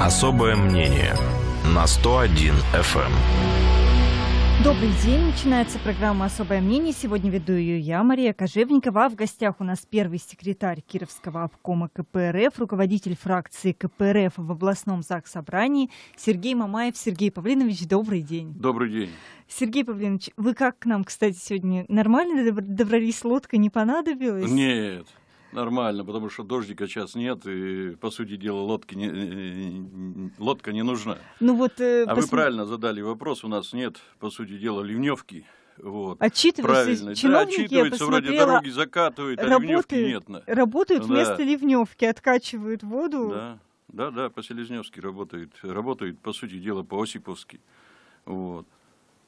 Особое мнение на 101 FM. Эм. Добрый день. Начинается программа «Особое мнение». Сегодня веду ее я, Мария Кожевникова. А в гостях у нас первый секретарь Кировского обкома КПРФ, руководитель фракции КПРФ в областном ЗАГС Собрании Сергей Мамаев. Сергей Павлинович, добрый день. Добрый день. Сергей Павлинович, вы как к нам, кстати, сегодня нормально добрались? Лодка не понадобилась? Нет. Нормально, потому что дождика сейчас нет, и, по сути дела, лодки не, э, э, лодка не нужна. Ну вот, э, а пос... вы правильно задали вопрос, у нас нет, по сути дела, ливневки. Вот. Отчитываются чиновники, да, отчитываются, я вроде дороги закатывают, а работают, ливневки нет. Работают да. вместо ливневки, откачивают воду. Да, да, да по Селезневски работают, работают, по сути дела, по Осиповски. Вот.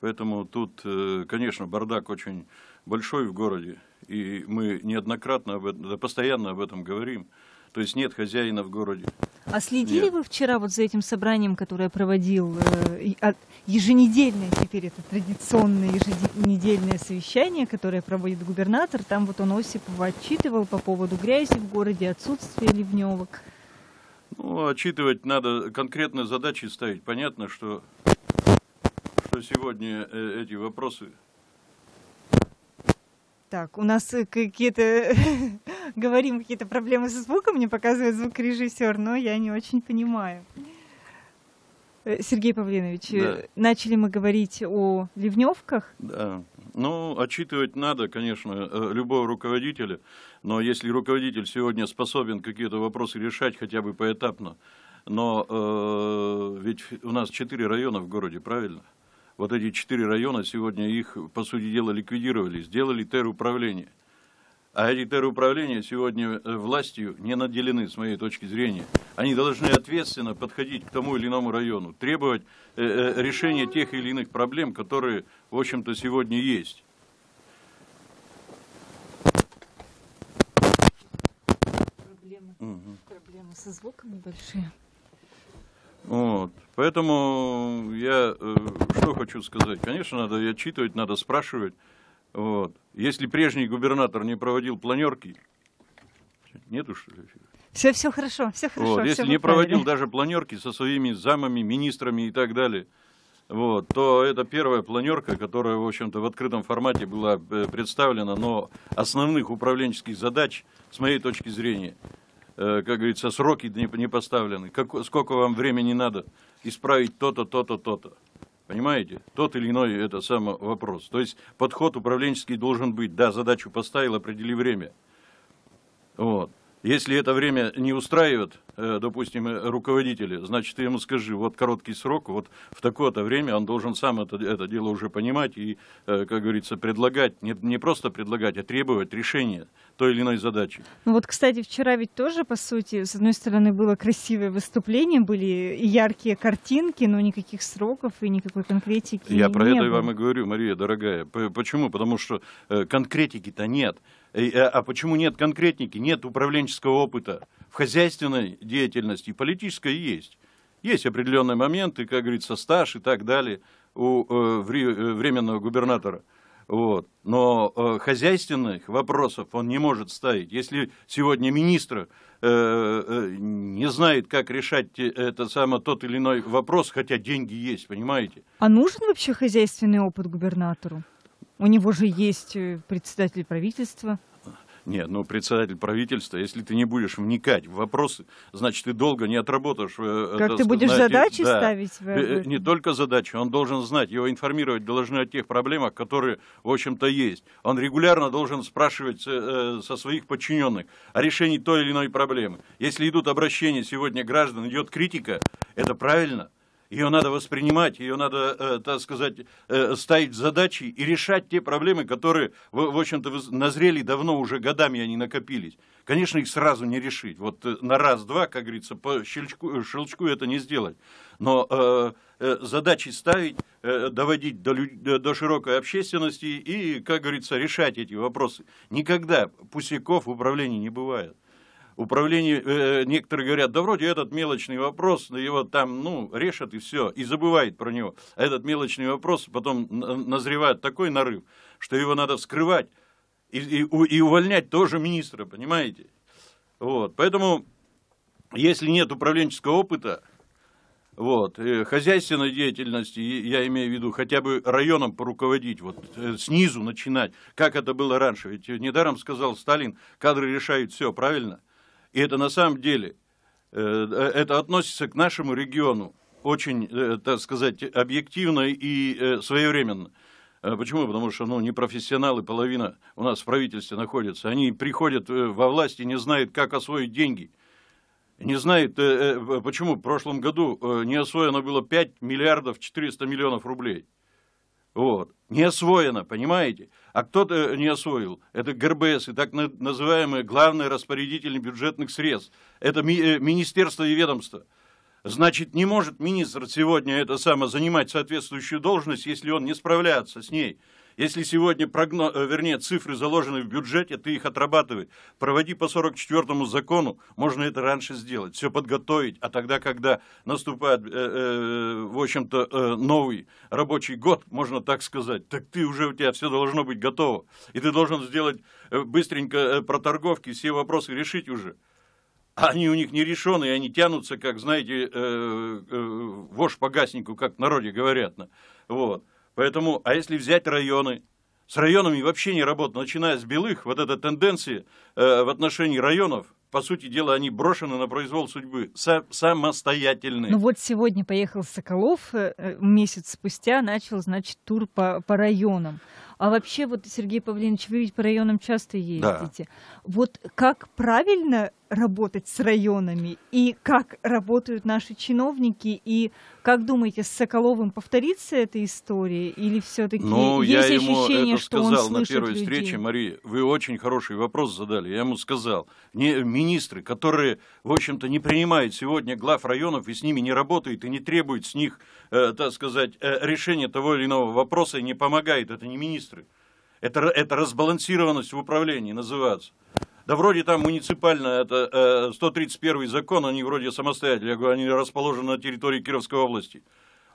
Поэтому тут, э, конечно, бардак очень большой в городе. И мы неоднократно, об этом, постоянно об этом говорим. То есть нет хозяина в городе. А следили нет. вы вчера вот за этим собранием, которое проводил э, а, еженедельное, теперь это традиционное еженедельное совещание, которое проводит губернатор? Там вот он Осипова отчитывал по поводу грязи в городе, отсутствия ливневок. Ну, отчитывать надо, конкретные задачи ставить. Понятно, что, что сегодня э, эти вопросы так, у нас э, какие-то... Говорим, какие-то проблемы со звуком, мне показывает звукорежиссер, но я не очень понимаю. Э, Сергей Павлинович, э, да. начали мы говорить о ливневках. Да. Ну, отчитывать надо, конечно, любого руководителя, но если руководитель сегодня способен какие-то вопросы решать хотя бы поэтапно, но э, ведь у нас четыре района в городе, правильно? Да вот эти четыре района, сегодня их, по сути дела, ликвидировали, сделали терроуправление. А эти терроуправления сегодня э, властью не наделены, с моей точки зрения. Они должны ответственно подходить к тому или иному району, требовать э, э решения тех или иных проблем, которые, в общем-то, сегодня есть. Проблемы, угу. проблемы со звуком небольшие. Вот. Поэтому я э, что хочу сказать. Конечно, надо и отчитывать, надо спрашивать. Вот. Если прежний губернатор не проводил планерки, нету что ли Все, все хорошо, все хорошо. Вот. Если не проводил даже планерки со своими замами, министрами и так далее, вот, то это первая планерка, которая, в общем-то, в открытом формате была э, представлена, но основных управленческих задач, с моей точки зрения, Э, как говорится, сроки не поставлены, как, сколько вам времени надо исправить то-то, то-то, то-то. Понимаете? Тот или иной это сам вопрос. То есть подход управленческий должен быть, да, задачу поставил, определи время. Вот. Если это время не устраивает, э, допустим, э, руководители, значит, ты ему скажи, вот короткий срок, вот в такое-то время он должен сам это, это дело уже понимать и, э, как говорится, предлагать, не, не просто предлагать, а требовать решения той или иной задачи. Ну вот, кстати, вчера ведь тоже, по сути, с одной стороны, было красивое выступление, были яркие картинки, но никаких сроков и никакой конкретики Я про это было. вам и говорю, Мария, дорогая. Почему? Потому что конкретики-то нет. Э, э, а почему нет конкретники, нет управленческого опыта? В хозяйственной деятельности, политической есть. Есть определенные моменты, как говорится, стаж и так далее у э, временного губернатора. Вот. Но хозяйственных вопросов он не может ставить. Если сегодня министр не знает, как решать это само тот или иной вопрос, хотя деньги есть, понимаете? А нужен вообще хозяйственный опыт губернатору? У него же есть председатель правительства. Нет, ну, председатель правительства, если ты не будешь вникать в вопросы, значит, ты долго не отработаешь. Э, как это, ты будешь сказать, задачи да, ставить? В... Э, э, не только задачи, он должен знать, его информировать должны о тех проблемах, которые, в общем-то, есть. Он регулярно должен спрашивать со своих подчиненных о решении той или иной проблемы. Если идут обращения сегодня граждан, идет критика, это правильно? Ее надо воспринимать, ее надо, э, так сказать, э, ставить задачи и решать те проблемы, которые, в общем-то, назрели давно, уже годами они накопились. Конечно, их сразу не решить. Вот э, на раз-два, как говорится, по щелчку, щелчку это не сделать. Но задачи ставить, доводить до, до широкой общественности и, как говорится, решать эти вопросы. Никогда пусяков в управлении не бывает управление, э, некоторые говорят, да вроде этот мелочный вопрос, его там, ну, решат и все, и забывает про него. А этот мелочный вопрос потом назревает такой нарыв, что его надо вскрывать и, и, и увольнять тоже министра, понимаете? Вот, поэтому, если нет управленческого опыта, вот, э, хозяйственной деятельности, я имею в виду, хотя бы районом поруководить, вот, э, снизу начинать, как это было раньше. Ведь недаром сказал Сталин, кадры решают все, правильно? И это на самом деле, э, э, это относится к нашему региону очень, э, так сказать, объективно и своевременно. Почему? Потому что, ну, не профессионалы, половина у нас в правительстве находится. Они приходят во власть и не знают, как освоить деньги. Не знают, почему в прошлом году не освоено было 5 миллиардов 400 миллионов рублей. Вот. Не освоено, понимаете? А кто-то не освоил. Это ГРБС и так называемые главные распорядители бюджетных средств. Это ми э, министерство и ведомство. Значит, не может министр сегодня это само занимать соответствующую должность, если он не справляется с ней. Если сегодня прогноз, э, вернее, цифры заложены в бюджете, ты их отрабатывай. Проводи по 44-му закону, можно это раньше сделать, все подготовить. А тогда, когда наступает, э, э, в общем-то, э, новый рабочий год, можно так сказать, так ты уже, у тебя все должно быть готово. И ты должен сделать э, быстренько э, про торговки, все вопросы решить уже. А они у них не решены, и они тянутся, как, знаете, э, э, вошь погаснику, как в народе говорят. Вот. Поэтому, а если взять районы, с районами вообще не работают, начиная с белых, вот эта тенденция э, в отношении районов, по сути дела, они брошены на произвол судьбы, са самостоятельные. Ну вот сегодня поехал Соколов, э, э, месяц спустя начал, значит, тур по, по районам. А вообще, вот, Сергей Павлинович, вы ведь по районам часто ездите. Да. Вот как правильно работать с районами и как работают наши чиновники и как думаете с Соколовым повторится эта история или все-таки ну, есть я ему это что сказал он на первой людей? встрече, Мария, вы очень хороший вопрос задали, я ему сказал, не, министры, которые в общем-то не принимают сегодня глав районов и с ними не работают и не требуют с них, э, так сказать, э, решения того или иного вопроса и не помогает это не министры, это это разбалансированность в управлении называется. Да вроде там муниципально, это 131 э, закон, они вроде самостоятельные, я говорю, они расположены на территории Кировской области.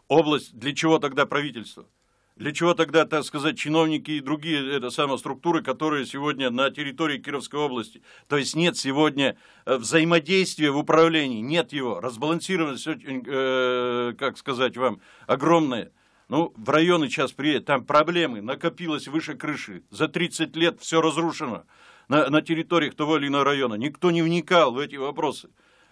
Область, для чего тогда правительство? Для чего тогда, так сказать, чиновники и другие это самые структуры, которые сегодня на территории Кировской области? То есть нет сегодня э, взаимодействия в управлении, нет его. Разбалансированность, э, как сказать вам, огромная. Ну, в районы сейчас приедет, там проблемы, накопилось выше крыши. За 30 лет все разрушено на, на территориях того или иного района. Никто не вникал в эти вопросы.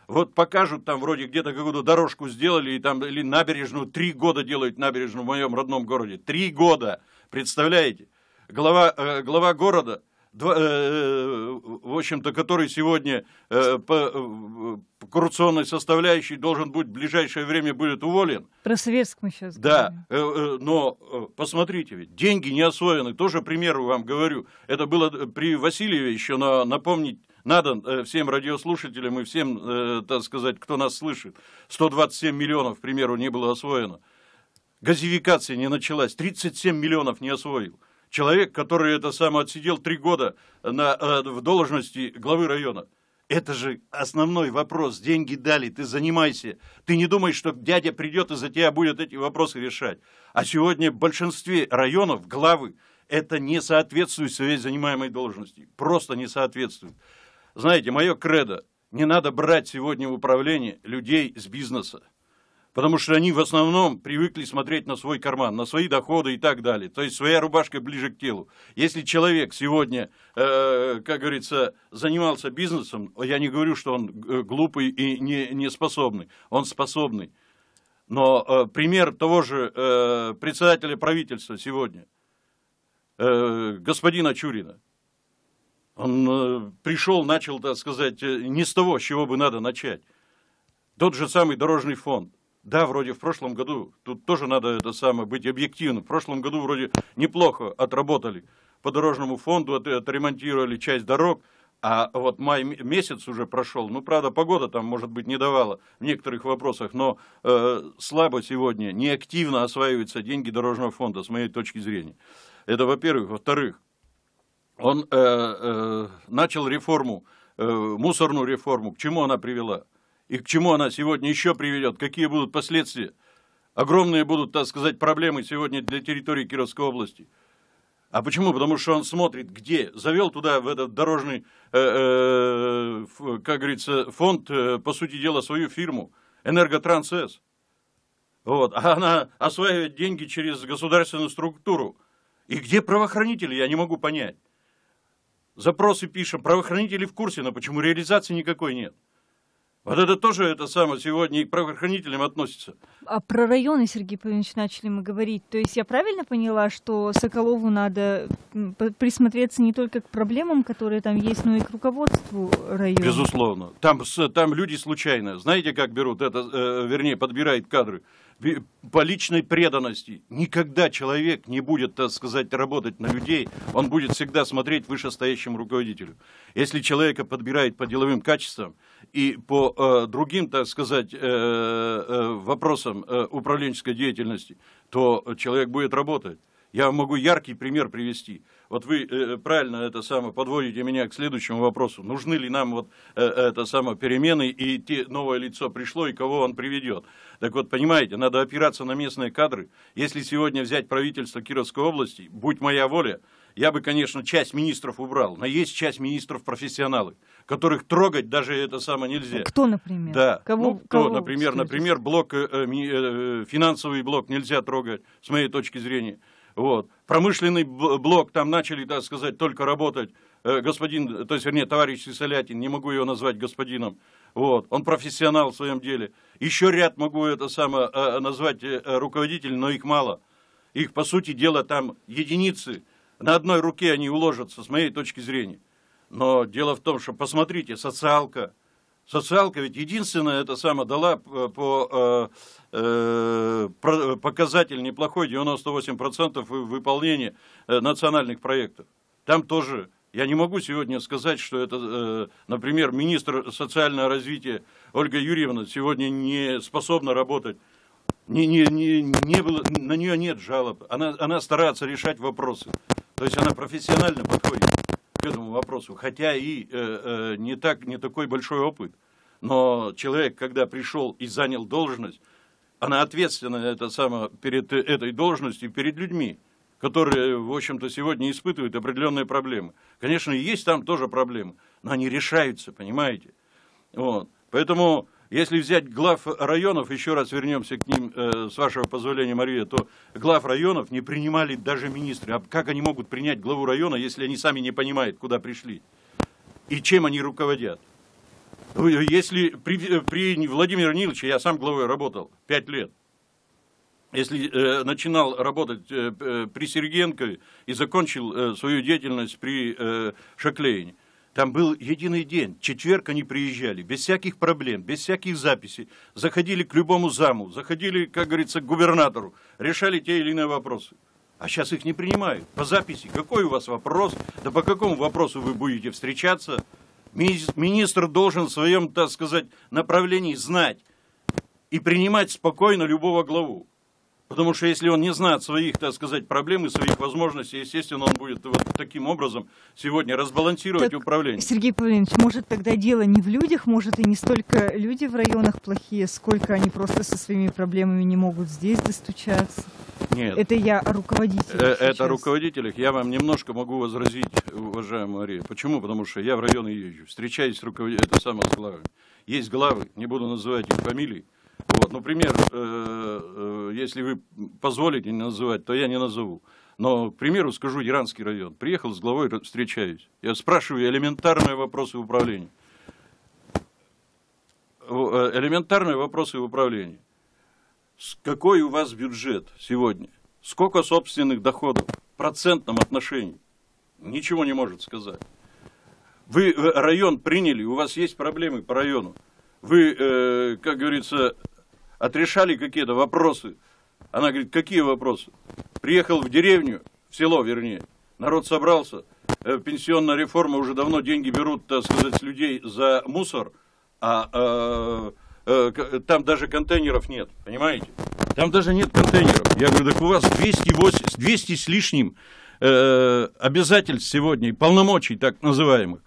Вот покажут там вроде где-то какую-то дорожку сделали, и там, или набережную, три года делают набережную в моем родном городе. Три года, представляете? Глава, э, глава города Э, э, в общем-то, который сегодня э, по коррупционной составляющей должен быть в ближайшее время будет уволен. Про Советск мы сейчас говорим. Да, но посмотрите, ведь деньги не освоены. Тоже примеру вам говорю. Это было при Васильеве еще, но напомнить надо всем радиослушателям и всем, так сказать, кто нас слышит. 127 миллионов, к примеру, не было освоено. Газификация не началась. 37 миллионов не освоил человек, который это сам отсидел три года на, э, в должности главы района. Это же основной вопрос. Деньги дали, ты занимайся. Ты не думай, что дядя придет и за тебя будет эти вопросы решать. А сегодня в большинстве районов главы это не соответствует своей занимаемой должности. Просто не соответствует. Знаете, мое кредо, не надо брать сегодня в управление людей с бизнеса потому что они в основном привыкли смотреть на свой карман, на свои доходы и так далее. То есть своя рубашка ближе к телу. Если человек сегодня, э, как говорится, занимался бизнесом, я не говорю, что он э, глупый и не, не способный, он способный. Но э, пример того же э, председателя правительства сегодня, э, господина Чурина, он э, пришел, начал, так сказать, э, не с того, с чего бы надо начать. Тот же самый дорожный фонд да, вроде в прошлом году, тут тоже надо это самое быть объективным, в прошлом году вроде неплохо отработали по дорожному фонду, от, отремонтировали часть дорог, а вот май месяц уже прошел, ну, правда, погода там, может быть, не давала в некоторых вопросах, но э, слабо сегодня, неактивно осваиваются деньги дорожного фонда, с моей точки зрения. Это, во-первых. Во-вторых, он э, э, начал реформу, э, мусорную реформу. К чему она привела? И к чему она сегодня еще приведет? Какие будут последствия? Огромные будут, так сказать, проблемы сегодня для территории Кировской области. А почему? Потому что он смотрит, где. Завел туда, в этот дорожный, э, э, как говорится, фонд, э, по сути дела, свою фирму, Энерготрансэс. Вот. А она осваивает деньги через государственную структуру. И где правоохранители, я не могу понять. Запросы пишем, правоохранители в курсе, но почему реализации никакой нет? Вот это тоже это самое сегодня и к правоохранителям относится. А про районы, Сергей Павлович, начали мы говорить. То есть я правильно поняла, что Соколову надо присмотреться не только к проблемам, которые там есть, но и к руководству района? Безусловно. Там, там люди случайно. Знаете, как берут это, э, вернее, подбирают кадры? по личной преданности. Никогда человек не будет, так сказать, работать на людей, он будет всегда смотреть вышестоящему руководителю. Если человека подбирает по деловым качествам и по э, другим, так сказать, э, э вопросам э, управленческой деятельности, то человек будет работать. Я могу яркий пример привести – вот вы э, э, правильно это самое подводите меня к следующему вопросу. Нужны ли нам вот э, э, это самое перемены и те новое лицо пришло и кого он приведет? Так вот, понимаете, надо опираться на местные кадры. Если сегодня взять правительство Кировской области, будь моя воля, я бы, конечно, часть министров убрал, но есть часть министров профессионалы, которых трогать даже это самое нельзя. Э, кто, например? Да. Кого, ну, кто, кого например, например, блок, э, э, финансовый блок нельзя трогать, с моей точки зрения. Вот. Промышленный блок, там начали, так сказать, только работать э, господин, то есть, вернее, товарищ Сисолятин, не могу его назвать господином, вот, он профессионал в своем деле. Еще ряд могу это самое э, назвать э, руководителем, но их мало. Их, по сути дела, там единицы, на одной руке они уложатся, с моей точки зрения. Но дело в том, что, посмотрите, социалка, Социалка ведь единственная это сама дала э, по э, э показатель неплохой, 98% выполнения э, национальных проектов. Там тоже, я не могу сегодня сказать, что это, например, министр социального развития Ольга Юрьевна сегодня не способна работать. Не, не, не, не было, на нее нет жалоб. Она, она старается решать вопросы. То есть она профессионально подходит к этому вопросу, хотя и э, э, не, так, не такой большой опыт. Но человек, когда пришел и занял должность, она ответственна это самое перед этой должностью, перед людьми, которые, в общем-то, сегодня испытывают определенные проблемы. Конечно, есть там тоже проблемы, но они решаются, понимаете? Вот. Поэтому если взять глав районов, еще раз вернемся к ним, э, с вашего позволения, Мария, то глав районов не принимали даже министры. А как они могут принять главу района, если они сами не понимают, куда пришли? И чем они руководят? Ну, если при, при Владимире Ниловиче, я сам главой работал пять лет, если э, начинал работать э, э при Сергенкове и закончил э, свою деятельность при э, Шаклеине, там был единый день, четверг они приезжали, без всяких проблем, без всяких записей. Заходили к любому заму, заходили, как говорится, к губернатору, решали те или иные вопросы. А сейчас их не принимают. По записи, какой у вас вопрос, да по какому вопросу вы будете встречаться. Министр должен в своем, так сказать, направлении знать и принимать спокойно любого главу. Потому что если он не знает своих, так сказать, проблем и своих возможностей, естественно, он будет вот таким образом сегодня разбалансировать так, управление. Сергей Павлович, может тогда дело не в людях, может и не столько люди в районах плохие, сколько они просто со своими проблемами не могут здесь достучаться? Нет. Это я о руководителях. Э, это сейчас. о руководителях. Я вам немножко могу возразить, уважаемая Мария. Почему? Потому что я в районы езжу, встречаюсь с руководителями, это самое главное. Есть главы, не буду называть их фамилии, вот, ну, пример, э, э, если вы позволите не называть, то я не назову. Но, к примеру, скажу Иранский район. Приехал с главой, встречаюсь. Я спрашиваю элементарные вопросы управления. Э, элементарные вопросы управления. Какой у вас бюджет сегодня? Сколько собственных доходов в процентном отношении? Ничего не может сказать. Вы район приняли, у вас есть проблемы по району. Вы, как говорится, отрешали какие-то вопросы. Она говорит, какие вопросы? Приехал в деревню, в село вернее, народ собрался, э, пенсионная реформа, уже давно деньги берут, так сказать, людей за мусор, а э, э, там даже контейнеров нет, понимаете? Там даже нет контейнеров. Я говорю, так у вас 208, 200 с лишним э, обязательств сегодня, полномочий так называемых.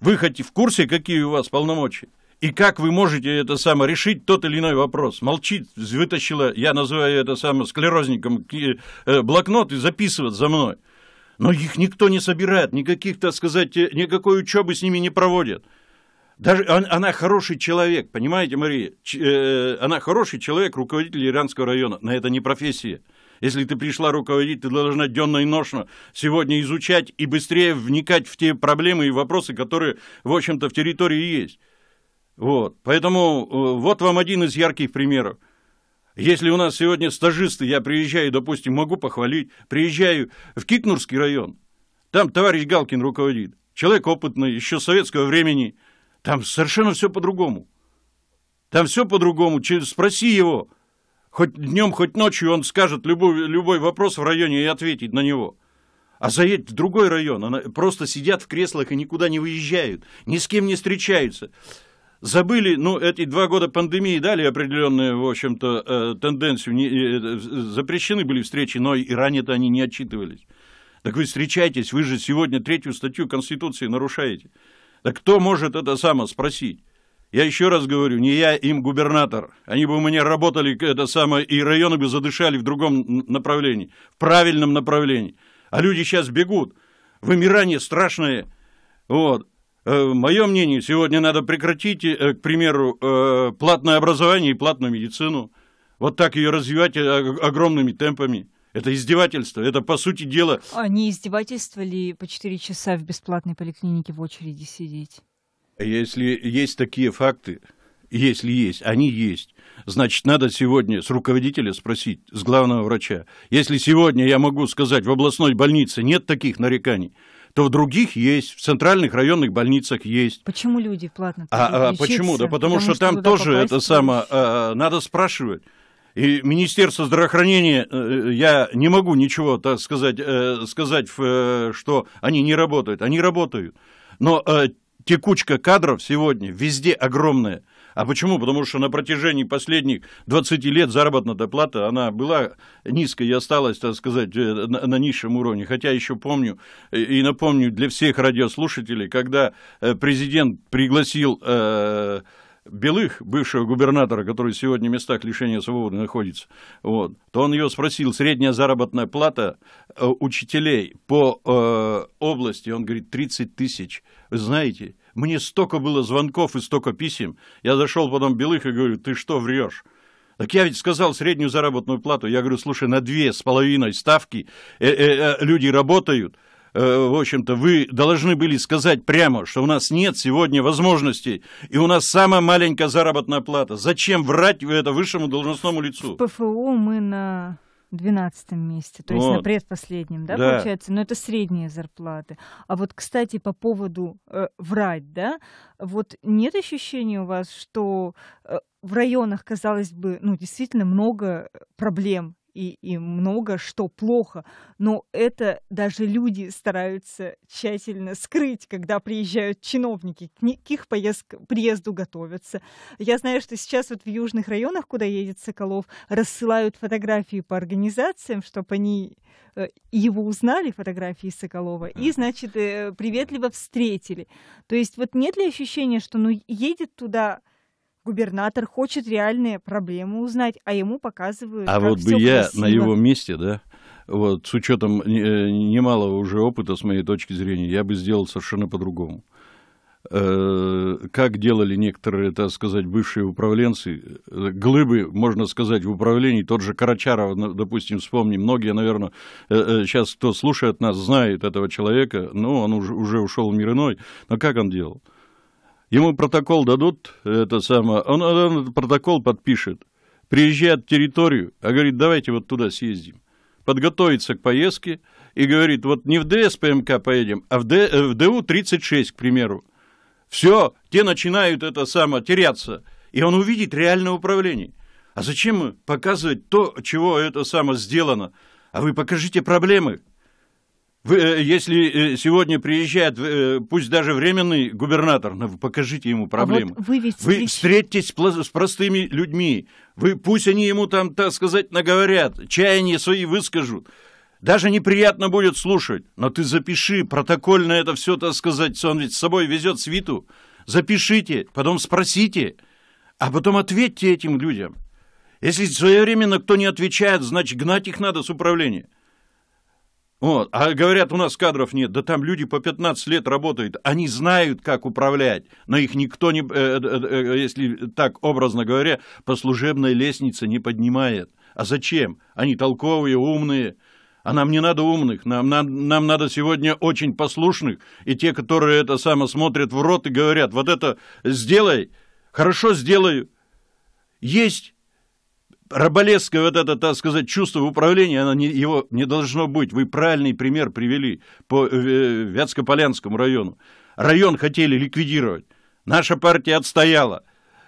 Вы хоть в курсе, какие у вас полномочия? И как вы можете это самое решить тот или иной вопрос? Молчит, вытащила, я называю это самое склерозником, э, блокнот и записывать за мной. Но их никто не собирает, никаких, так сказать, э, никакой учебы с ними не проводят. Даже он, она хороший человек, понимаете, Мария? Ч, э, она хороший человек, руководитель Иранского района, но это не профессия. Если ты пришла руководить, ты должна денно и ношно сегодня изучать и быстрее вникать в те проблемы и вопросы, которые, в общем-то, в территории есть. Вот. Поэтому э, вот вам один из ярких примеров. Если у нас сегодня стажисты, я приезжаю, допустим, могу похвалить, приезжаю в Кикнурский район, там товарищ Галкин руководит, человек опытный, еще советского времени, там совершенно все по-другому. Там все по-другому, спроси его, хоть днем, хоть ночью он скажет любой, любой вопрос в районе и ответит на него. А заедет в другой район, она, просто сидят в креслах и никуда не выезжают, ни с кем не встречаются забыли, ну, эти два года пандемии дали определенную, в общем-то, э, тенденцию, не, э, э запрещены были встречи, но и ранее-то они не отчитывались. Так вы встречаетесь, вы же сегодня третью статью Конституции нарушаете. Так кто может это само спросить? Я еще раз говорю, не я, им губернатор. Они бы у меня работали, это самое, и районы бы задышали в другом направлении, в правильном направлении. А люди сейчас бегут. Вымирание страшное. Вот. Э, мое мнение, сегодня надо прекратить, э, к примеру, э, платное образование и платную медицину. Вот так ее развивать огромными темпами. Это издевательство, это по сути дела... А не издевательство ли по 4 часа в бесплатной поликлинике в очереди сидеть? Если есть такие факты, если есть, они есть. Значит, надо сегодня с руководителя спросить, с главного врача. Если сегодня я могу сказать, в областной больнице нет таких нареканий, то в других есть, в центральных районных больницах есть. Почему люди платно? А, а почему? Да потому, потому что, там тоже попасть, это самое, а, а, надо спрашивать. И Министерство здравоохранения, э, я не могу ничего так сказать, э, сказать, э, что они не работают. Они работают. Но текучка кадров сегодня везде огромная. А почему? Потому что на протяжении последних 20 лет заработная плата, она была низкой и осталась, так сказать, э, на, на низшем уровне. Хотя еще помню э, и напомню для всех радиослушателей, когда э, президент пригласил... Э, Белых, бывшего губернатора, который сегодня в местах лишения свободы находится, вот, то он ее спросил, средняя заработная плата учителей по э, области, он говорит, 30 тысяч. Знаете, мне столько было звонков и столько писем. Я зашел потом Белых и говорю, ты что врешь? Так я ведь сказал среднюю заработную плату. Я говорю, слушай, на две с половиной ставки э -э -э, люди работают. Э, в общем-то, вы должны были сказать прямо, что у нас нет сегодня возможностей, и у нас самая маленькая заработная плата. Зачем врать это высшему должностному лицу? В ПФУ мы на 12 месте, то вот. есть на предпоследнем, да, да, получается? Но это средние зарплаты. А вот, кстати, по поводу э, врать, да, вот нет ощущения у вас, что э, в районах, казалось бы, ну, действительно много э, проблем и, и много что плохо. Но это даже люди стараются тщательно скрыть, когда приезжают чиновники, к их поезд, приезду готовятся. Я знаю, что сейчас вот в южных районах, куда едет Соколов, рассылают фотографии по организациям, чтобы они э, его узнали, фотографии Соколова, и, значит, э, приветливо встретили. То есть вот нет ли ощущения, что ну, едет туда губернатор хочет реальные проблемы узнать, а ему показывают. А вот бы я красиво. на его месте, да, вот с учетом э, немалого уже опыта с моей точки зрения, я бы сделал совершенно по-другому. Э, как делали некоторые, так сказать, бывшие управленцы, э, глыбы, можно сказать, в управлении, тот же Карачаров, допустим, вспомни, многие, наверное, сейчас кто слушает нас, знает этого человека, ну, он уже, уже ушел в мир иной, но как он делал? Ему протокол дадут, это самое, он, он протокол подпишет, приезжает в территорию, а говорит, давайте вот туда съездим. Подготовиться к поездке и говорит, вот не в ДСПМК поедем, а в, Д, э, в ДУ-36, к примеру. Все, те начинают это самое теряться, и он увидит реальное управление. А зачем показывать то, чего это само сделано? А вы покажите проблемы, Э, если э, сегодня приезжает, э, пусть даже временный губернатор, ну, вы покажите ему проблему. А вот вы ведь... вы встретитесь с простыми людьми. Вы, пусть они ему там, так сказать, наговорят, чаяния свои выскажут. Даже неприятно будет слушать, но ты запиши протокольно это все, так сказать, он ведь с собой везет свиту. Запишите, потом спросите, а потом ответьте этим людям. Если своевременно кто не отвечает, значит гнать их надо с управления. Вот. А говорят, у нас кадров нет. Да там люди по 15 лет работают. Они знают, как управлять. Но их никто, не, э, э, э, если так образно говоря, по служебной лестнице не поднимает. А зачем? Они толковые, умные. А нам не надо умных, нам, нам, нам надо сегодня очень послушных, и те, которые это само смотрят в рот и говорят, вот это сделай, хорошо сделаю. Есть раболесское вот это, так сказать, чувство управления, оно не, его не должно быть. Вы правильный пример привели по э, Вятскополянскому району. Район хотели ликвидировать. Наша партия отстояла,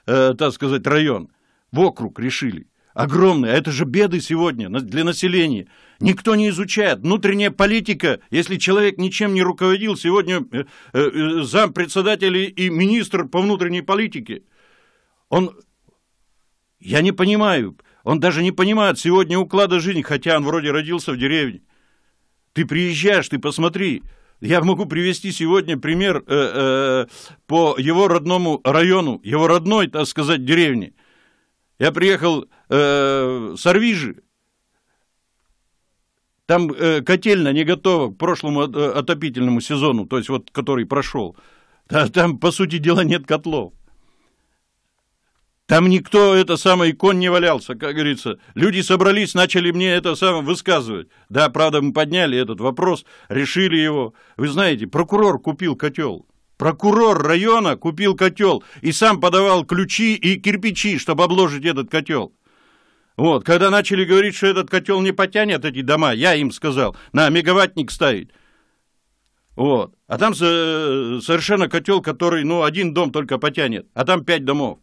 э, так сказать, район. В округ решили. Огромные. А это же беды сегодня для населения. Никто не изучает. Внутренняя политика, если человек ничем не руководил, сегодня э, э, э зам председателя и министр по внутренней политике, он я не понимаю, он даже не понимает сегодня уклада жизни, хотя он вроде родился в деревне. Ты приезжаешь, ты посмотри. Я могу привести сегодня пример э, э, по его родному району, его родной, так сказать, деревне. Я приехал э, с Орвижи. Там э, котельная не готова к прошлому э, отопительному сезону, то есть вот который прошел. Там, по сути дела, нет котлов. Там никто, это самый кон не валялся, как говорится. Люди собрались, начали мне это самое высказывать. Да, правда, мы подняли этот вопрос, решили его. Вы знаете, прокурор купил котел. Прокурор района купил котел и сам подавал ключи и кирпичи, чтобы обложить этот котел. Вот, когда начали говорить, что этот котел не потянет эти дома, я им сказал, на мегаваттник ставить. Вот. А там э, совершенно котел, который, ну, один дом только потянет, а там пять домов.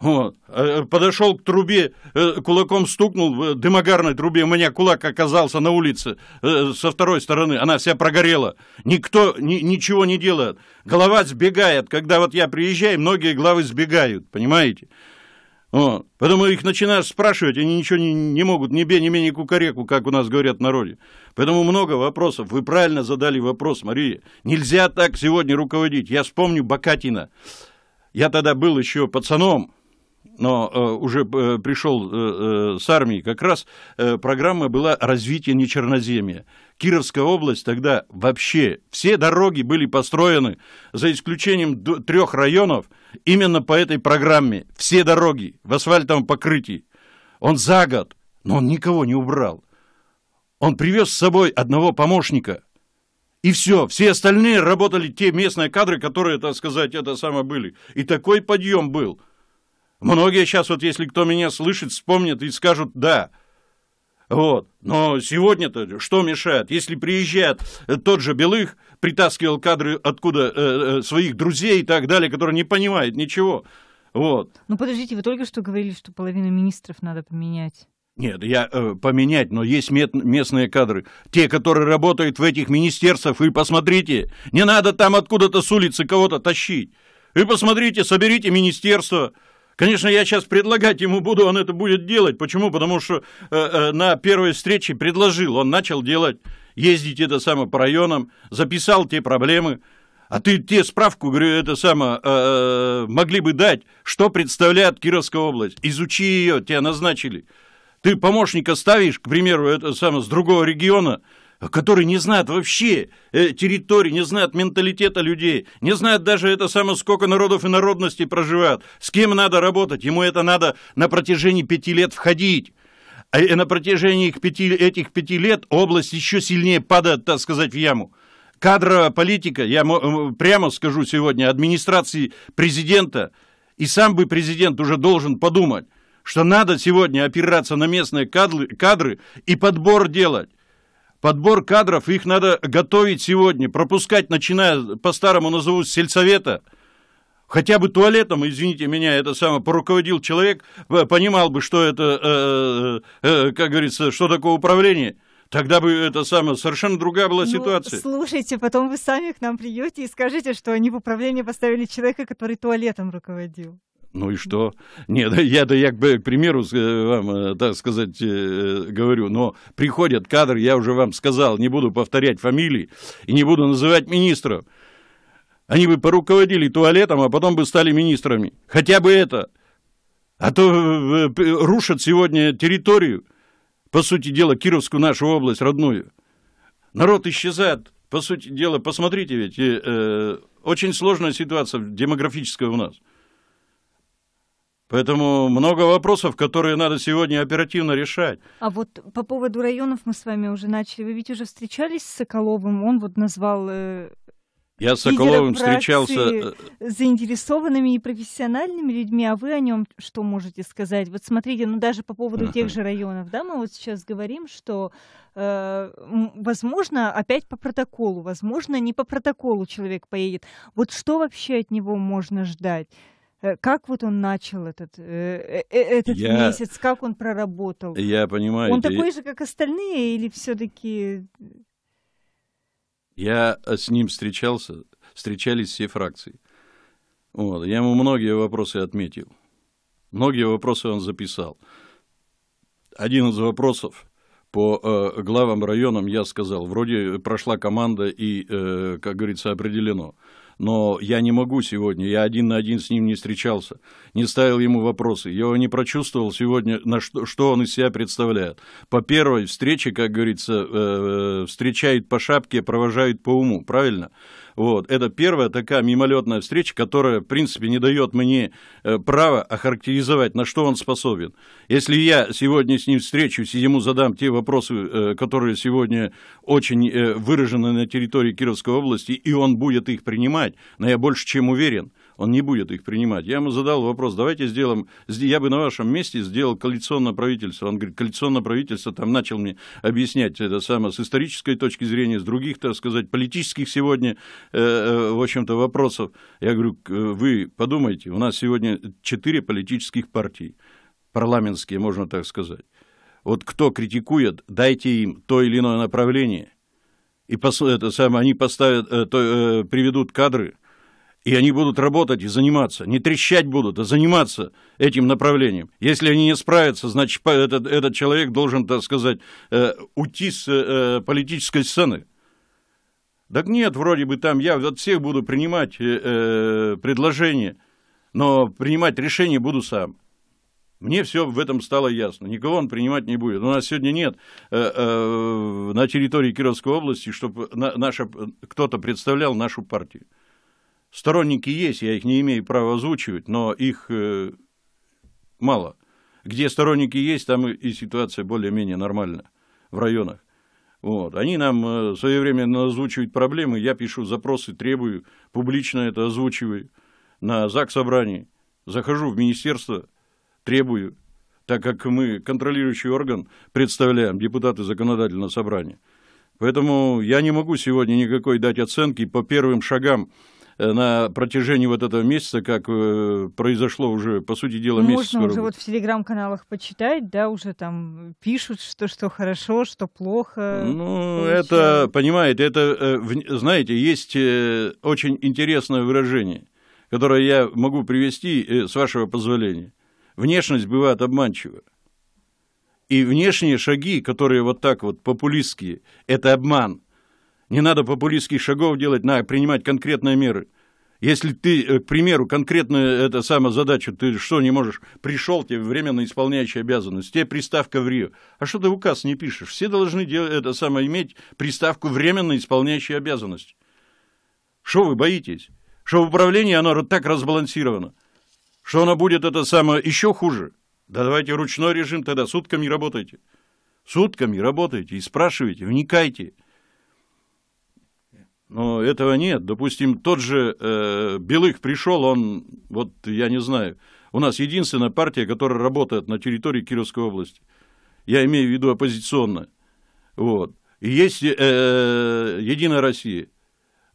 Вот. Э, э, подошел к трубе, э, кулаком стукнул, в дымогарной трубе. У меня кулак оказался на улице со второй стороны. Она вся прогорела. Никто ни, ничего не делает. Голова сбегает. Когда вот я приезжаю, многие главы сбегают, понимаете? Вот. Поэтому их начинаешь спрашивать, они ничего не, не могут, ни бе, ни менее кукареку, как у нас говорят в народе. Поэтому много вопросов. Вы правильно задали вопрос, Мария. Нельзя так сегодня руководить. Я вспомню Бакатина. Я тогда был еще пацаном, но э, уже э, пришел э, э с армии, как раз э, программа была развитие нечерноземья. Кировская область тогда вообще все дороги были построены, за исключением трех районов, именно по этой программе. Все дороги в асфальтовом покрытии. Он за год, но он никого не убрал. Он привез с собой одного помощника. И все, все остальные работали те местные кадры, которые, так сказать, это самое были. И такой подъем был – Многие сейчас, вот если кто меня слышит, вспомнят и скажут «да». Вот. Но сегодня-то что мешает? Если приезжает э, тот же Белых, притаскивал кадры откуда э, э своих друзей и так далее, которые не понимают ничего. Вот. Ну подождите, вы только что говорили, что половину министров надо поменять. Нет, я э, поменять, но есть мет, местные кадры. Те, которые работают в этих министерствах, и посмотрите, не надо там откуда-то с улицы кого-то тащить. Вы посмотрите, соберите министерство, Конечно, я сейчас предлагать ему буду, он это будет делать. Почему? Потому что э, э, на первой встрече предложил, он начал делать, ездить это самое по районам, записал те проблемы. А ты те справку, говорю, это самое, э, э могли бы дать, что представляет Кировская область. Изучи ее, тебя назначили. Ты помощника ставишь, к примеру, это самое, с другого региона – который не знает вообще э, территории, не знает менталитета людей, не знает даже это самое, сколько народов и народностей проживают, с кем надо работать. Ему это надо на протяжении пяти лет входить. и а, э, на протяжении пяти, этих пяти лет область еще сильнее падает, так сказать, в яму. Кадровая политика, я э, прямо скажу сегодня, администрации президента, и сам бы президент уже должен подумать, что надо сегодня опираться на местные кадры, кадры и подбор делать. Подбор кадров, их надо готовить сегодня, пропускать, начиная по-старому назову с сельсовета. Хотя бы туалетом, извините меня, это самое, поруководил человек, э, понимал бы, что это, э, э, э, как говорится, что такое управление. Тогда бы это самое, совершенно другая была ну, ситуация. Слушайте, потом вы сами к нам придете и скажите, что они в управление поставили человека, который туалетом руководил. Ну и что? Нет, я да я, к примеру, э, вам, э, так сказать, э, говорю, но приходят кадры, я уже вам сказал, не буду повторять фамилии и не буду называть министров. Они бы поруководили туалетом, а потом бы стали министрами. Хотя бы это. А то рушат сегодня территорию, по сути дела, Кировскую нашу область родную. Народ исчезает, по сути дела, посмотрите ведь, э, очень сложная ситуация демографическая у нас – Поэтому много вопросов, которые надо сегодня оперативно решать. А вот по поводу районов мы с вами уже начали. Вы ведь уже встречались с Соколовым, он вот назвал... Э, Я с Соколовым встречался... Э, заинтересованными и профессиональными людьми, а вы о нем что можете сказать? Вот смотрите, ну даже по поводу uh-huh. тех же районов, да, мы вот сейчас говорим, что э, возможно, опять по протоколу, возможно, не по протоколу человек поедет. Вот что вообще от него можно ждать? Э, как вот он начал этот, э, э, этот я, месяц, как он проработал? Я понимаю. Он такой я... же, как остальные, или все-таки... Я с ним встречался, встречались все фракции. Вот, я ему многие вопросы отметил. Многие вопросы он записал. Один из вопросов по э, главам районам я сказал, вроде прошла команда и, э, как говорится, определено но я не могу сегодня, я один на один с ним не встречался, не ставил ему вопросы, я его не прочувствовал сегодня, на что, что он из себя представляет. По первой встрече, как говорится, э, э встречает по шапке, провожает по уму, правильно? Вот. Это первая такая мимолетная встреча, которая, в принципе, не дает мне э, права охарактеризовать, на что он способен. Если я сегодня с ним встречусь и ему задам те вопросы, э, которые сегодня очень э, выражены на территории Кировской области, и он будет их принимать, но я больше чем уверен – он не будет их принимать. Я ему задал вопрос, давайте сделаем, я бы на вашем месте сделал коалиционное правительство. Он говорит, коалиционное правительство там начал мне объяснять это самое с исторической точки зрения, с других, так сказать, политических сегодня, э, э, в общем-то, вопросов. Я говорю, э, вы подумайте, у нас сегодня четыре политических партии, парламентские, можно так сказать. Вот кто критикует, дайте им то или иное направление – и это самое, они поставят, то, приведут кадры, и они будут работать и заниматься. Не трещать будут, а заниматься этим направлением. Если они не справятся, значит, этот, этот человек должен, так сказать, э, уйти с э, политической сцены. Так нет, вроде бы там я от всех буду принимать э, э предложения, но принимать решения буду сам. Мне все в этом стало ясно. Никого он принимать не будет. У нас сегодня нет э, э, на территории Кировской области, чтобы на, наша, э, кто-то представлял нашу партию. Сторонники есть, я их не имею права озвучивать, но их э, мало. Где сторонники есть, там и ситуация более-менее нормальная в районах. Вот. Они нам э, в свое время озвучивают проблемы, я пишу запросы, требую, публично это озвучиваю на ЗАГС собрании, захожу в министерство, требую, так как мы контролирующий орган представляем, депутаты законодательного собрания. Поэтому я не могу сегодня никакой дать оценки по первым шагам Э, на протяжении вот этого месяца, как э, произошло уже, по сути дела, месяц Можно уже будет. вот в телеграм-каналах почитать, да, уже там пишут, что, что хорошо, что плохо. Ну, получилось. это, понимаете, это, э, знаете, есть очень интересное выражение, которое я могу привести, с вашего позволения. Внешность бывает обманчива. И внешние шаги, которые вот так вот популистские, это обман – не надо популистских шагов делать, надо принимать конкретные меры. Если ты, э, к примеру, конкретную это самая задача, ты что не можешь, пришел тебе временно исполняющий обязанность, тебе приставка в Рио. А что ты указ не пишешь? Все должны делать, это самое, иметь приставку временно исполняющий обязанность. Что вы боитесь? Что в управлении оно так разбалансировано? Что оно будет это самое еще хуже? Да давайте ручной режим тогда, сутками работайте. Сутками работайте и спрашивайте, вникайте. Но этого нет. Допустим, тот же э, Белых пришел, он, вот я не знаю, у нас единственная партия, которая работает на территории Кировской области. Я имею в виду оппозиционная. Вот. И есть э, «Единая Россия».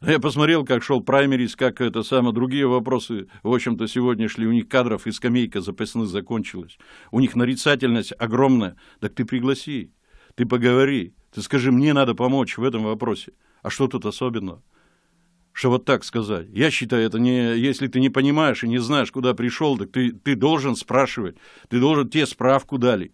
Я посмотрел, как шел праймерис, как это самое, другие вопросы, в общем-то, сегодня шли. У них кадров и скамейка запасных закончилась. У них нарицательность огромная. Так ты пригласи, ты поговори. Ты скажи, мне надо помочь в этом вопросе. А что тут особенного? Что вот так сказать. Я считаю, это не... Если ты не понимаешь и не знаешь, куда пришел, так ты, ты должен спрашивать. Ты должен... Тебе справку дали.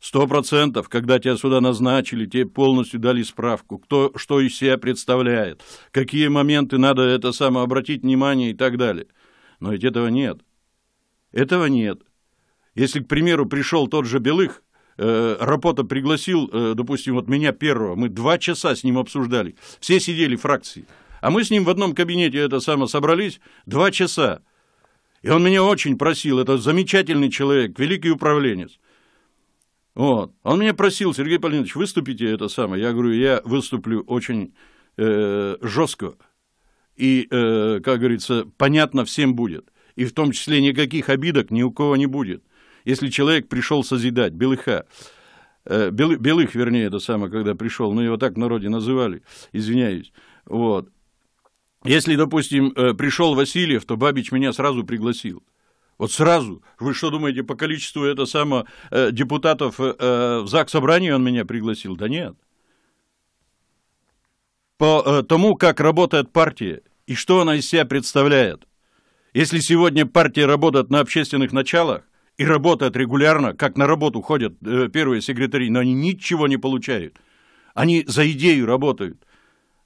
Сто процентов, когда тебя сюда назначили, тебе полностью дали справку, кто что из себя представляет, какие моменты надо это самое обратить внимание и так далее. Но ведь этого нет. Этого нет. Если, к примеру, пришел тот же Белых, Э, Рапота пригласил, э, допустим, вот меня первого, мы два часа с ним обсуждали, все сидели фракции, а мы с ним в одном кабинете это само собрались два часа. И он меня очень просил, это замечательный человек, великий управленец. Вот. Он меня просил, Сергей Павлович, выступите это самое. Я говорю, я выступлю очень э, жестко. И, э, как говорится, понятно всем будет. И в том числе никаких обидок ни у кого не будет. Если человек пришел созидать, белыха, э, белых, вернее, это самое, когда пришел, ну его так в народе называли, извиняюсь, вот. Если, допустим, э, пришел Васильев, то Бабич меня сразу пригласил. Вот сразу. Вы что думаете, по количеству это само э, депутатов э, э в ЗАГС собрании он меня пригласил? Да нет. По э, тому, как работает партия и что она из себя представляет. Если сегодня партии работают на общественных началах, и работают регулярно, как на работу ходят э, первые секретари, но они ничего не получают. Они за идею работают,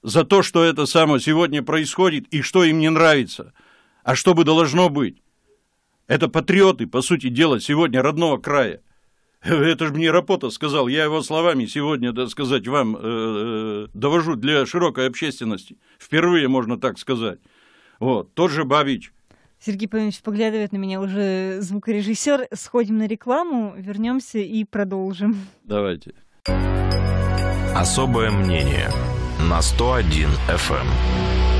за то, что это самое сегодня происходит и что им не нравится, а что бы должно быть. Это патриоты, по сути дела, сегодня родного края. Это же мне Рапота сказал, я его словами сегодня, так сказать, вам э, э, довожу для широкой общественности. Впервые можно так сказать. Вот, тот же Бабич, Сергей Павлович поглядывает на меня уже звукорежиссер. Сходим на рекламу, вернемся и продолжим. Давайте. Особое мнение на 101 FM.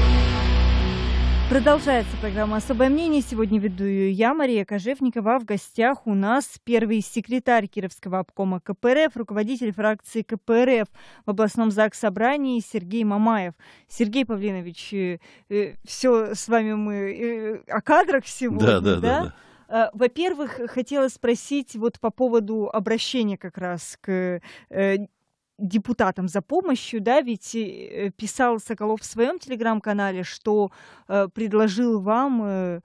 Продолжается программа «Особое мнение». Сегодня веду ее я, Мария Кожевникова. В гостях у нас первый секретарь Кировского обкома КПРФ, руководитель фракции КПРФ в областном ЗАГС Собрании Сергей Мамаев. Сергей Павлинович, э, э все с вами мы э, о кадрах сегодня, да? да, да, да. да. А, во-первых, хотела спросить вот по поводу обращения как раз к э, депутатам за помощью, да, ведь э, писал Соколов в своем телеграм-канале, что э, предложил вам э,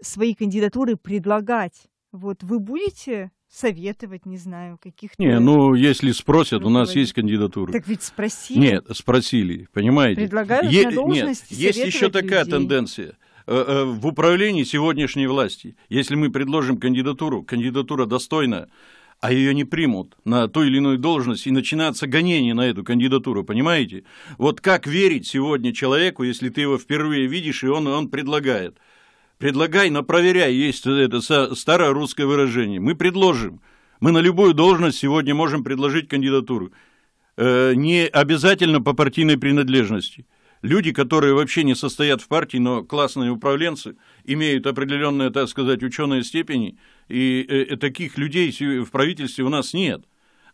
свои кандидатуры предлагать. Вот вы будете советовать, не знаю, каких-то... Не, ну, если спросят, у нас есть кандидатуры. Так ведь спросили. Нет, спросили, понимаете. Предлагают е- на должности Нет, есть еще такая людей. тенденция э, э, в управлении сегодняшней власти. Если мы предложим кандидатуру, кандидатура достойна а ее не примут на ту или иную должность, и начинается гонение на эту кандидатуру, понимаете? Вот как верить сегодня человеку, если ты его впервые видишь, и он, он предлагает? Предлагай, но проверяй, есть это старое русское выражение. Мы предложим. Мы на любую должность сегодня можем предложить кандидатуру. Э, не обязательно по партийной принадлежности люди, которые вообще не состоят в партии, но классные управленцы, имеют определенные, так сказать, ученые степени, и э, э, таких людей в правительстве у нас нет.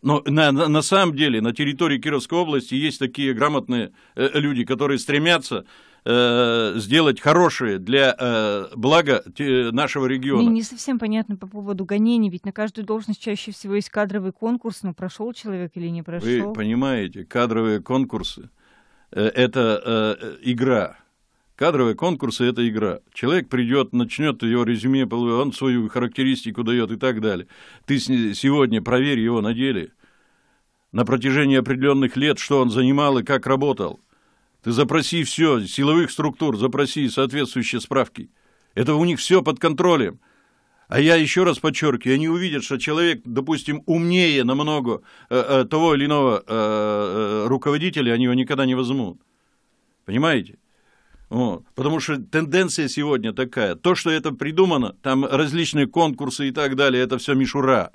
Но на, на, на самом деле на территории Кировской области есть такие грамотные э, люди, которые стремятся э, сделать хорошее для э, блага те, нашего региона. Мне не совсем понятно по поводу гонений, ведь на каждую должность чаще всего есть кадровый конкурс, но прошел человек или не прошел. Вы понимаете, кадровые конкурсы Э, это э, э, игра. Кадровые конкурсы – это игра. Человек придет, начнет его резюме, он свою характеристику дает и так далее. Ты сегодня проверь его на деле. На протяжении определенных лет, что он занимал и как работал. Ты запроси все, силовых структур, запроси соответствующие справки. Это у них все под контролем. А я еще раз подчеркиваю, они увидят, что человек, допустим, умнее намного э, э, того или иного э, э, руководителя, они его никогда не возьмут. Понимаете? Вот. Потому что тенденция сегодня такая. То, что это придумано, там различные конкурсы и так далее, это все мишура.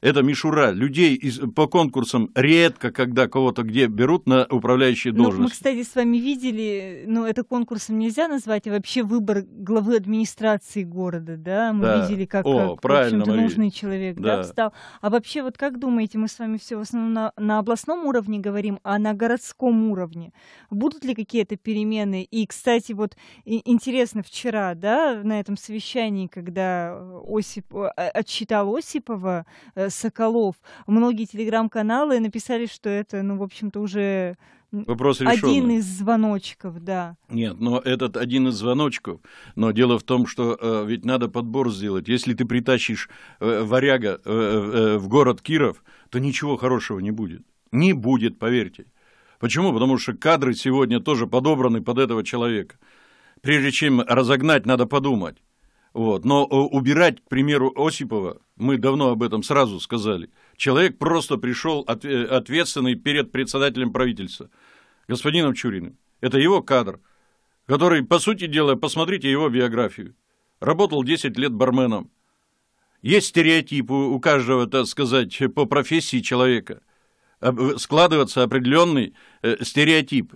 Это мишура. Людей из, по конкурсам редко, когда кого-то где берут на управляющие должности. Ну, мы, кстати, с вами видели, ну, это конкурсом нельзя назвать, и а вообще выбор главы администрации города, да? Мы да. видели, как, О, как правильно, в нужный человек да. Да, встал. А вообще, вот как думаете, мы с вами все в основном на, на областном уровне говорим, а на городском уровне? Будут ли какие-то перемены? И, кстати, вот интересно, вчера, да, на этом совещании, когда Осип, отчитал Осипова э, Соколов. Многие телеграм-каналы написали, что это, ну, в общем-то, уже Вопрос Один из звоночков, да. Нет, но этот один из звоночков. Но дело в том, что э, ведь надо подбор сделать. Если ты притащишь э, варяга э, э, в город Киров, то ничего хорошего не будет. Не будет, поверьте. Почему? Потому что кадры сегодня тоже подобраны под этого человека. Прежде чем разогнать, надо подумать. Вот. Но э, убирать, к примеру, Осипова, мы давно об этом сразу сказали, человек просто пришел ответственный перед председателем правительства, господином Чуриным. Это его кадр, который, по сути дела, посмотрите его биографию. Работал 10 лет барменом. Есть стереотипы у каждого, так сказать, по профессии человека. Складываться определенный э, стереотип.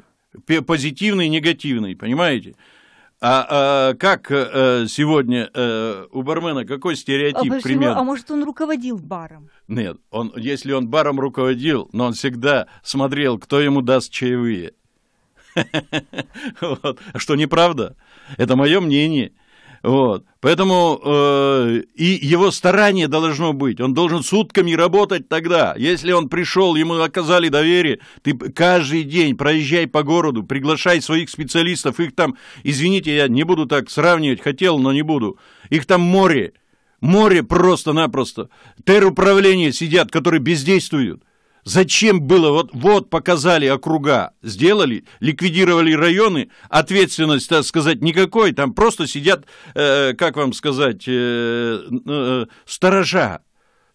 Позитивный и негативный, понимаете? А, а как а, сегодня а, у бармена какой а, стереотип а, примерно? А может он руководил баром? Нет, он, если он баром руководил, но он всегда смотрел, кто ему даст чаевые. Что неправда? Это мое мнение. Вот. Поэтому э, и его старание должно быть. Он должен сутками работать тогда. Если он пришел, ему оказали доверие, ты каждый день проезжай по городу, приглашай своих специалистов. Их там, извините, я не буду так сравнивать, хотел, но не буду. Их там море. Море просто-напросто. Терроуправления сидят, которые бездействуют. Зачем было? Вот, вот показали округа, сделали, ликвидировали районы, ответственность, так сказать, никакой, там просто сидят, э, как вам сказать, э, э, сторожа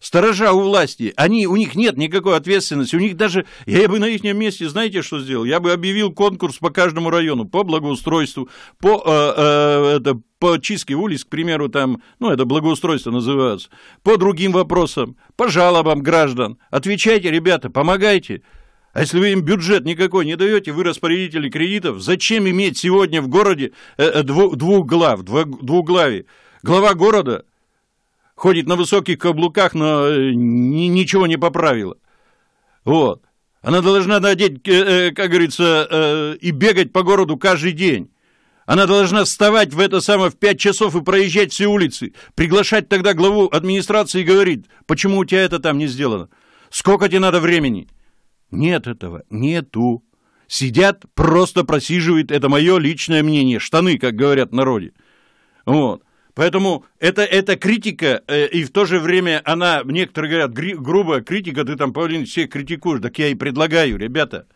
сторожа у власти, они, у них нет никакой ответственности, у них даже, я бы на их месте, знаете, что сделал? Я бы объявил конкурс по каждому району, по благоустройству, по, э, э, это, по чистке улиц, к примеру, там, ну, это благоустройство называется, по другим вопросам, по жалобам граждан. Отвечайте, ребята, помогайте. А если вы им бюджет никакой не даете, вы распорядители кредитов, зачем иметь сегодня в городе э, э, дву, двух глав, двух, двуглавие? Глава города ходит на высоких каблуках, но э, ни, ничего не поправила. Вот. Она должна надеть, э, э, как говорится, и бегать по городу каждый день. Она должна вставать в это самое в 5 часов и проезжать все улицы, приглашать тогда главу администрации и говорит, почему у тебя это там не сделано, сколько тебе надо времени. Нет этого, нету. Сидят, просто просиживают, это мое личное мнение, штаны, как говорят в народе. Вот. Поэтому это, это критика, э, и в то же время она, некоторые говорят, гри, грубая критика, ты там, Павлин, все критикуешь, так я и предлагаю, ребята.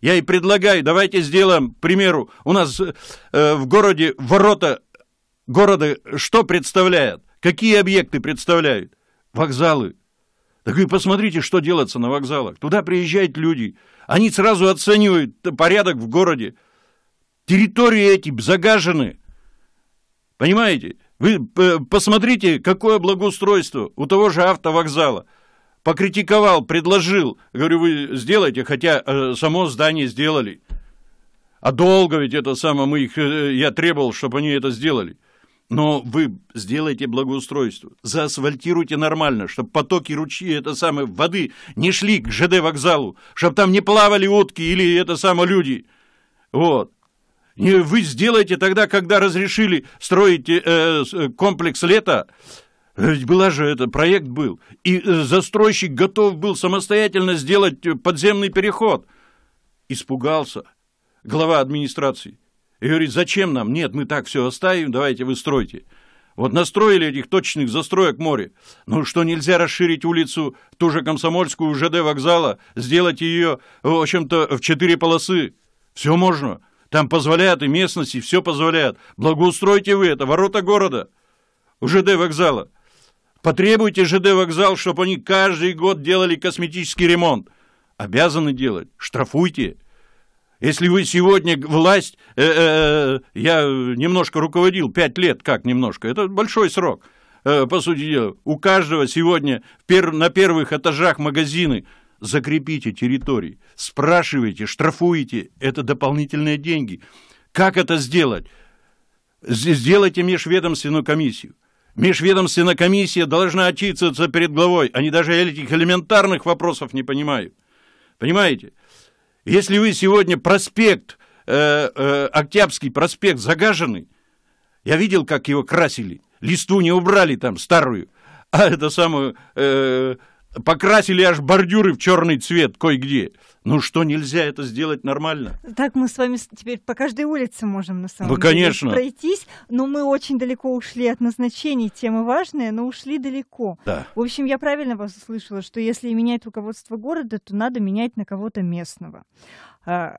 Я и предлагаю, давайте сделаем, к примеру, у нас э, в городе ворота города что представляют? Какие объекты представляют? Вокзалы. Так вы посмотрите, что делается на вокзалах. Туда приезжают люди, они сразу оценивают порядок в городе. Территории эти загажены. Понимаете? Вы э, посмотрите, какое благоустройство у того же автовокзала. Покритиковал, предложил. Говорю, вы сделайте, хотя э, само здание сделали. А долго ведь это самое, мы их, э, я требовал, чтобы они это сделали. Но вы сделайте благоустройство, заасфальтируйте нормально, чтобы потоки ручьи, это самое, воды не шли к ЖД вокзалу, чтобы там не плавали утки или это самое люди. Вот. Вы сделаете тогда, когда разрешили строить э, э комплекс лета. была же это, проект был. И э, застройщик готов был самостоятельно сделать э, подземный переход. Испугался глава администрации. И говорит, зачем нам? Нет, мы так все оставим, давайте вы стройте. Вот настроили этих точных застроек море. Ну что, нельзя расширить улицу, ту же Комсомольскую, ЖД вокзала, сделать ее, в общем-то, в четыре полосы. Все можно. Там позволяют и местности, все позволяют. Благоустройте вы это, ворота города, у ЖД вокзала. Потребуйте ЖД вокзал, чтобы они каждый год делали косметический ремонт. Обязаны делать, штрафуйте. Если вы сегодня власть, э, э, э, я немножко руководил, пять лет, как немножко, это большой срок, по сути дела. У каждого сегодня на первых этажах магазины закрепите территории, спрашивайте, штрафуете, это дополнительные деньги. Как это сделать? Сделайте межведомственную комиссию. Межведомственная комиссия должна отчитываться перед главой. Они даже этих элементарных вопросов не понимают. Понимаете? Если вы сегодня проспект, э, э, Октябрьский проспект загаженный, я видел, как его красили, листу не убрали там старую, а это самую... Э, покрасили аж бордюры в черный цвет кое-где. Ну что, нельзя это сделать нормально? Так мы с вами теперь по каждой улице можем на самом ну, деле конечно. пройтись, но мы очень далеко ушли от назначений, тема важная, но ушли далеко. Да. В общем, я правильно вас услышала, что если менять руководство города, то надо менять на кого-то местного. А,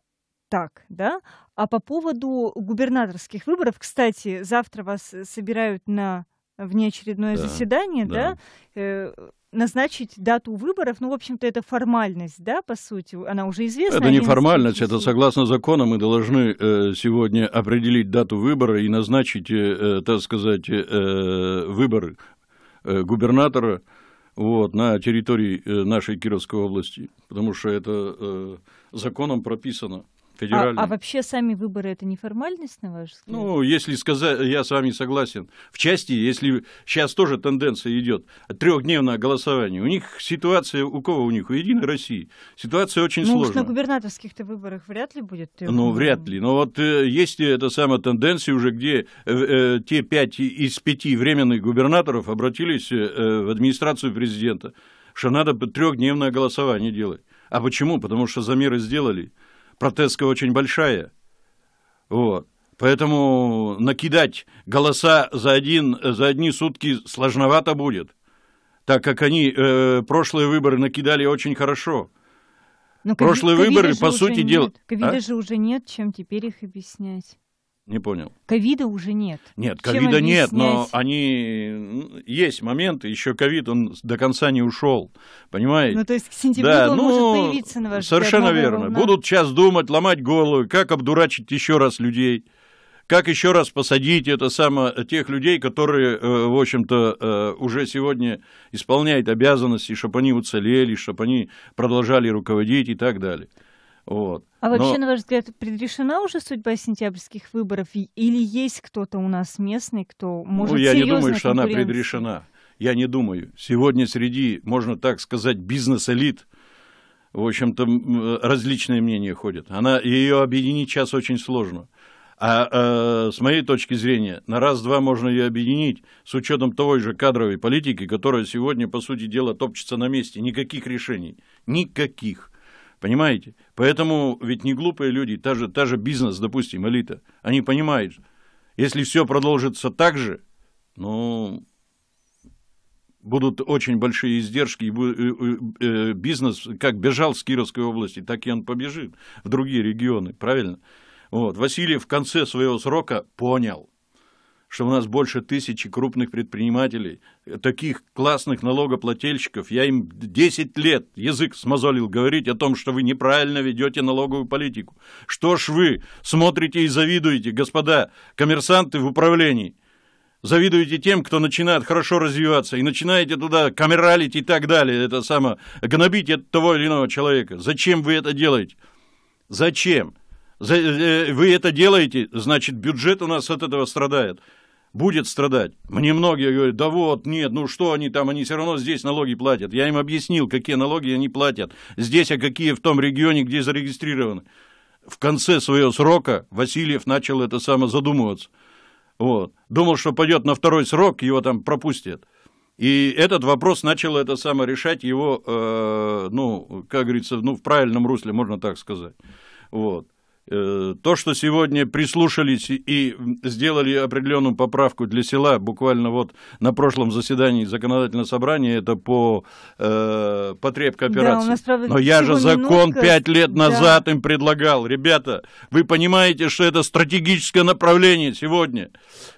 так, да? А по поводу губернаторских выборов, кстати, завтра вас собирают на внеочередное да, заседание, да? да? Э, назначить дату выборов, ну, в общем-то, это формальность, да, по сути, она уже известна. Это не формальность, это согласно закону мы должны э, сегодня определить дату выбора и назначить, э, э так сказать, э, э выборы э, губернатора вот, на территории э, нашей Кировской области, потому что это э, законом прописано федеральном. А, а вообще сами выборы это не формальность, на ваш взгляд? Ну, если сказать, я с вами согласен. В части, если сейчас тоже тенденция идет, трехдневное голосование. У них ситуация, у кого у них? У Единой России. Ситуация очень ну, сложная. Ну, на губернаторских-то выборах вряд ли будет трехдневное. Ну, вряд ли. Но вот э, есть эта самая тенденция уже, где э, э, те пять из пяти временных губернаторов обратились э, э в администрацию президента, что надо трехдневное голосование делать. А почему? Потому что замеры сделали. Протестка очень большая. Вот. Поэтому накидать голоса за, один, за одни сутки сложновато будет, так как они э, прошлые выборы накидали очень хорошо. Но ну, Прошлые выборы, по сути дела... Ковида а? же уже нет, чем теперь их объяснять. Не понял. Ковида уже нет. Нет, ковида нет, но они есть моменты. Еще ковид он до конца не ушел, понимаете? Ну то есть к сентябрю да, он ну, может появиться на ваш Совершенно взгляд, верно. Волна. Будут сейчас думать, ломать голову, как обдурачить еще раз людей. Как еще раз посадить это самое э, тех людей, которые, э, в общем-то, э, уже сегодня исполняют обязанности, чтобы они уцелели, чтобы они продолжали руководить и так далее. Вот. А Но... вообще, на ваш взгляд, предрешена уже судьба сентябрьских выборов? Или есть кто-то у нас местный, кто может Ну, я не думаю, что она предрешена. Я не думаю. Сегодня среди, можно так сказать, бизнес-элит, в общем-то, различные мнения ходят. Она, ее объединить сейчас очень сложно. А э, с моей точки зрения, на раз-два можно ее объединить с учетом того же кадровой политики, которая сегодня, по сути дела, топчется на месте. Никаких решений. Никаких. Понимаете? Поэтому ведь не глупые люди, та же, та же бизнес, допустим, элита, они понимают, если все продолжится так же, ну, будут очень большие издержки, и э, э, э, бизнес как бежал с Кировской области, так и он побежит в другие регионы, правильно? Вот. Василий в конце своего срока понял – что у нас больше тысячи крупных предпринимателей, таких классных налогоплательщиков. Я им 10 лет язык смазолил говорить о том, что вы неправильно ведете налоговую политику. Что ж вы смотрите и завидуете, господа коммерсанты в управлении? Завидуете тем, кто начинает хорошо развиваться, и начинаете туда камералить и так далее, это самое, гнобить от того или иного человека. Зачем вы это делаете? Зачем? Э, вы это делаете, значит, бюджет у нас от этого страдает будет страдать. Мне многие говорят, да вот, нет, ну что они там, они все равно здесь налоги платят. Я им объяснил, какие налоги они платят здесь, а какие в том регионе, где зарегистрированы. В конце своего срока Васильев начал это само задумываться. Вот. Думал, что пойдет на второй срок, его там пропустят. И этот вопрос начал это само решать его, э, ну, как говорится, ну, в правильном русле, можно так сказать. Вот. Э, то, что сегодня прислушались и сделали определенную поправку для села, буквально вот на прошлом заседании законодательного собрания, это по э, потреб кооперации. Да, нас, правда, Но я же закон пять лет назад да. им предлагал. Ребята, вы понимаете, что это стратегическое направление сегодня.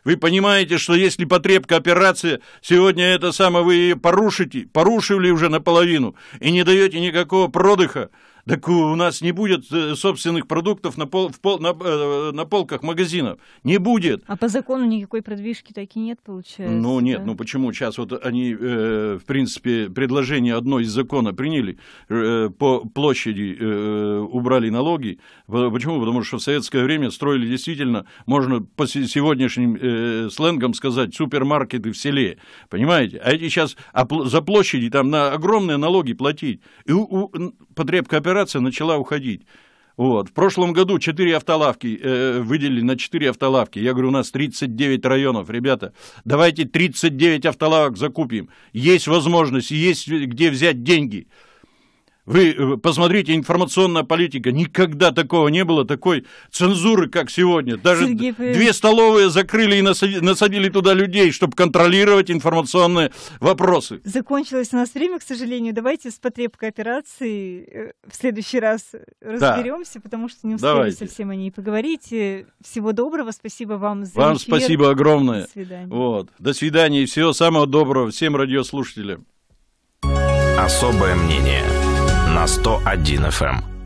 Вы понимаете, что если потребка операции сегодня это самое вы порушите, порушили уже наполовину, и не даете никакого продыха, так у нас не будет э, собственных продуктов на, пол, в пол, на, э, на полках магазинов. Не будет. А по закону никакой продвижки таки нет, получается? Ну нет, да? ну почему? Сейчас вот они, э, в принципе, предложение одно из закона приняли, э, по площади э, убрали налоги. Почему? Потому что в советское время строили действительно, можно по сегодняшним э, сленгам сказать, супермаркеты в селе. Понимаете? А эти сейчас а, за площади там на огромные налоги платить. И у, у потребкооперации администрация начала уходить. Вот. В прошлом году 4 автолавки э, выделили на 4 автолавки. Я говорю, у нас 39 районов, ребята. Давайте 39 автолавок закупим. Есть возможность, есть где взять деньги. Вы э, посмотрите, информационная политика, никогда такого не было, такой цензуры, как сегодня. Даже Сергей, две столовые закрыли и насадили, насадили туда людей, чтобы контролировать информационные вопросы. Закончилось у нас время, к сожалению. Давайте с потребкой операции э, в следующий раз разберемся, да. потому что не успели Давайте. совсем о ней поговорить. Э, всего доброго, спасибо вам за Вам эфир. спасибо огромное. До свидания. Вот. До свидания и всего самого доброго всем радиослушателям. Особое мнение – на 101 FM.